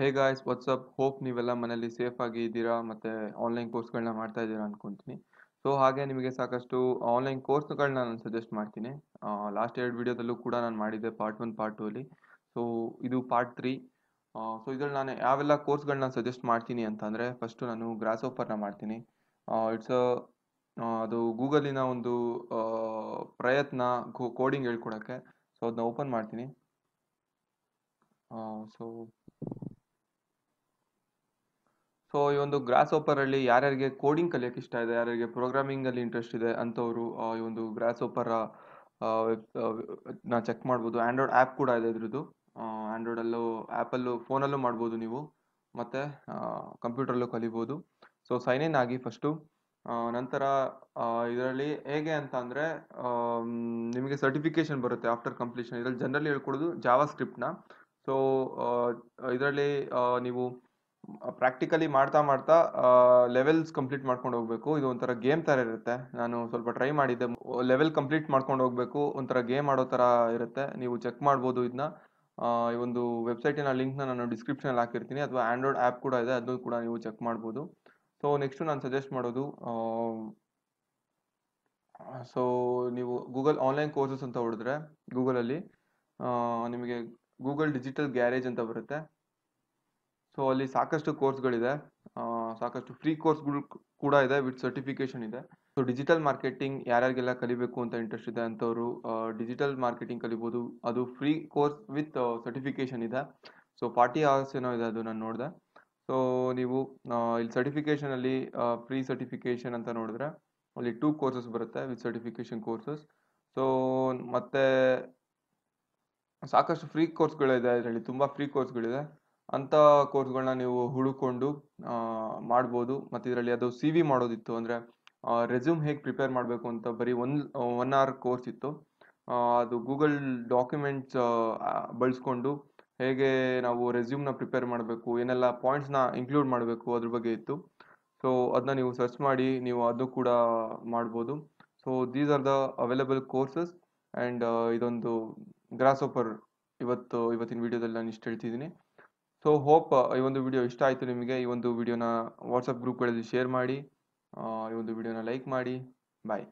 hey guys WhatsApp hope ನೀವೆಲ್ಲ ಮನೇಲಿ ಆಗಿ ಇದ್ದೀರಾ ಮತ್ತೆ ಆನ್ಲೈನ್ ಕೋರ್ಸ್ಗಳನ್ನ ಮಾಡ್ತಾ ಇದ್ದೀರಾ ಅನ್ಕೊಂತೀನಿ ಸೊ ಹಾಗೆ ನಿಮಗೆ ಸಾಕಷ್ಟು ಆನ್ಲೈನ್ ಕೋರ್ಸ್ಗಳನ್ನ ನಾನು ಸಜೆಸ್ಟ್ ಮಾಡ್ತೀನಿ ಲಾಸ್ಟ್ ಎರಡು ವಿಡಿಯೋದಲ್ಲೂ ಕೂಡ ನಾನು ಮಾಡಿದ್ದೆ ಪಾರ್ಟ್ ಒನ್ ಪಾರ್ಟ್ ಟೂ ಅಲ್ಲಿ ಸೊ ಇದು ಪಾರ್ಟ್ ತ್ರೀ ಸೊ ಇದರಲ್ಲಿ ನಾನು ಯಾವೆಲ್ಲ ಕೋರ್ಸ್ಗಳನ್ನ ಸಜೆಸ್ಟ್ ಮಾಡ್ತೀನಿ ಅಂತಂದರೆ ಫಸ್ಟು ನಾನು ಗ್ರಾಸ್ ಆಫರ್ನ ಮಾಡ್ತೀನಿ ಇಟ್ಸ್ ಅದು ಗೂಗಲಿನ ಒಂದು ಪ್ರಯತ್ನ ಕೋಡಿಂಗ್ ಹೇಳ್ಕೊಡೋಕ್ಕೆ ಸೊ ಅದನ್ನ ಓಪನ್ ಮಾಡ್ತೀನಿ ಸೊ ಸೊ ಈ ಒಂದು ಗ್ರಾಸ್ ಓಪರಲ್ಲಿ ಯಾರ್ಯಾರಿಗೆ ಕೋಡಿಂಗ್ ಕಲಿಯೋಕ್ಕೆ ಇಷ್ಟ ಇದೆ ಯಾರ್ಯಾರಿಗೆ ಪ್ರೋಗ್ರಾಮಿಂಗಲ್ಲಿ ಇಂಟ್ರೆಸ್ಟ್ ಇದೆ ಅಂಥವರು ಈ ಒಂದು ಗ್ರಾಸ್ ಓಪರ ನಾ ಚೆಕ್ ಮಾಡ್ಬೋದು ಆ್ಯಂಡ್ರಾಯ್ಡ್ ಆ್ಯಪ್ ಕೂಡ ಇದೆ ಇದ್ರದ್ದು ಆ್ಯಂಡ್ರಾಯ್ಡಲ್ಲೂ ಆ್ಯಪಲ್ಲೂ ಫೋನಲ್ಲೂ ಮಾಡ್ಬೋದು ನೀವು ಮತ್ತು ಕಂಪ್ಯೂಟರಲ್ಲೂ ಕಲಿಬೋದು ಸೊ ಸೈನ್ ಇನ್ ಆಗಿ ಫಸ್ಟು ನಂತರ ಇದರಲ್ಲಿ ಹೇಗೆ ಅಂತ ಅಂದರೆ ನಿಮಗೆ ಸರ್ಟಿಫಿಕೇಷನ್ ಬರುತ್ತೆ ಆಫ್ಟರ್ ಕಂಪ್ಲೀಷನ್ ಇದರಲ್ಲಿ ಜನರಲ್ಲಿ ಹೇಳ್ಕೊಡೋದು ಜಾವಾ ಸ್ಕ್ರಿಪ್ಟ್ನ ಸೊ ಇದರಲ್ಲಿ ನೀವು ಪ್ರಾಕ್ಟಿಕಲಿ ಮಾಡ್ತಾ ಮಾಡ್ತಾ ಲೆವೆಲ್ಸ್ ಕಂಪ್ಲೀಟ್ ಮಾಡ್ಕೊಂಡು ಹೋಗ್ಬೇಕು ಇದು ಒಂಥರ ಗೇಮ್ ಥರ ಇರುತ್ತೆ ನಾನು ಸ್ವಲ್ಪ ಟ್ರೈ ಮಾಡಿದ್ದೆ ಲೆವೆಲ್ ಕಂಪ್ಲೀಟ್ ಮಾಡ್ಕೊಂಡು ಹೋಗ್ಬೇಕು ಒಂಥರ ಗೇಮ್ ಆಡೋ ಥರ ಇರುತ್ತೆ ನೀವು ಚೆಕ್ ಮಾಡ್ಬೋದು ಇದನ್ನ ಈ ಒಂದು ವೆಬ್ಸೈಟಿನ ಲಿಂಕ್ನ ನಾನು ಡಿಸ್ಕ್ರಿಪ್ಷನಲ್ಲಿ ಹಾಕಿರ್ತೀನಿ ಅಥವಾ ಆ್ಯಂಡ್ರಾಯ್ಡ್ ಆ್ಯಪ್ ಕೂಡ ಇದೆ ಅದನ್ನು ಕೂಡ ನೀವು ಚೆಕ್ ಮಾಡ್ಬೋದು ಸೊ ನೆಕ್ಸ್ಟು ನಾನು ಸಜೆಸ್ಟ್ ಮಾಡೋದು ಸೊ ನೀವು ಗೂಗಲ್ ಆನ್ಲೈನ್ ಕೋರ್ಸಸ್ ಅಂತ ಹೊಡೆದ್ರೆ ಗೂಗಲಲ್ಲಿ ನಿಮಗೆ ಗೂಗಲ್ ಡಿಜಿಟಲ್ ಗ್ಯಾರೇಜ್ ಅಂತ ಬರುತ್ತೆ ಸೊ ಅಲ್ಲಿ ಸಾಕಷ್ಟು ಕೋರ್ಸ್ಗಳಿದೆ ಸಾಕಷ್ಟು ಫ್ರೀ ಕೋರ್ಸ್ಗಳು ಕೂಡ ಇದೆ ವಿತ್ ಸರ್ಟಿಫಿಕೇಶನ್ ಇದೆ ಸೊ ಡಿಜಿಟಲ್ ಮಾರ್ಕೆಟಿಂಗ್ ಯಾರ್ಯಾರಿಗೆಲ್ಲ ಕಲಿಬೇಕು ಅಂತ ಇಂಟ್ರೆಸ್ಟ್ ಇದೆ ಅಂತವರು ಡಿಜಿಟಲ್ ಮಾರ್ಕೆಟಿಂಗ್ ಕಲಿಬೋದು ಅದು ಫ್ರೀ ಕೋರ್ಸ್ ವಿತ್ ಸರ್ಟಿಫಿಕೇಶನ್ ಇದೆ ಸೊ ಫಾರ್ಟಿ ಅವರ್ಸ್ ಏನೋ ಇದೆ ಅದು ನಾನು ನೋಡಿದೆ ಸೊ ನೀವು ಇಲ್ಲಿ ಸರ್ಟಿಫಿಕೇಷನಲ್ಲಿ ಫ್ರೀ ಸರ್ಟಿಫಿಕೇಷನ್ ಅಂತ ನೋಡಿದ್ರೆ ಅಲ್ಲಿ ಟೂ ಕೋರ್ಸಸ್ ಬರುತ್ತೆ ವಿತ್ ಸರ್ಟಿಫಿಕೇಷನ್ ಕೋರ್ಸಸ್ ಸೊ ಮತ್ತೆ ಸಾಕಷ್ಟು ಫ್ರೀ ಕೋರ್ಸ್ಗಳಿದೆ ಇದರಲ್ಲಿ ತುಂಬ ಫ್ರೀ ಕೋರ್ಸ್ಗಳಿದೆ ಅಂಥ ಕೋರ್ಸ್ಗಳನ್ನ ನೀವು ಹುಡುಕೊಂಡು ಮಾಡ್ಬೋದು ಮತ್ತು ಇದರಲ್ಲಿ ಅದು ಸಿ ವಿ ಮಾಡೋದಿತ್ತು ಅಂದರೆ ರೆಸ್ಯೂಮ್ ಹೇಗೆ ಪ್ರಿಪೇರ್ ಮಾಡಬೇಕು ಅಂತ ಬರೀ ಒನ್ ಒನ್ ಅವರ್ ಕೋರ್ಸ್ ಇತ್ತು ಅದು ಗೂಗಲ್ ಡಾಕ್ಯುಮೆಂಟ್ಸ್ ಬಳಸ್ಕೊಂಡು ಹೇಗೆ ನಾವು ರೆಸ್ಯೂಮ್ನ ಪ್ರಿಪೇರ್ ಮಾಡಬೇಕು ಏನೆಲ್ಲ ಪಾಯಿಂಟ್ಸ್ನ ಇನ್ಕ್ಲೂಡ್ ಮಾಡಬೇಕು ಅದ್ರ ಬಗ್ಗೆ ಇತ್ತು ಸೊ ಅದನ್ನ ನೀವು ಸರ್ಚ್ ಮಾಡಿ ನೀವು ಅದು ಕೂಡ ಮಾಡ್ಬೋದು so these are the available courses and ಇದೊಂದು ಗ್ರಾಸ್ ಓಪರ್ ಇವತ್ತು ಇವತ್ತಿನ ವೀಡಿಯೋದಲ್ಲಿ ನಾನು ಇಷ್ಟು ಹೇಳ್ತಿದ್ದೀನಿ ಸೊ ಹೋಪ್ uh, ಈ ಒಂದು ವಿಡಿಯೋ ಇಷ್ಟ ಆಯಿತು ನಿಮಗೆ ಈ ಒಂದು ವಿಡಿಯೋನ ವಾಟ್ಸಪ್ ಗ್ರೂಪ್ಗಳಲ್ಲಿ ಶೇರ್ ಮಾಡಿ ಈ ಒಂದು ವಿಡಿಯೋನ ಲೈಕ್ ಮಾಡಿ ಬಾಯ್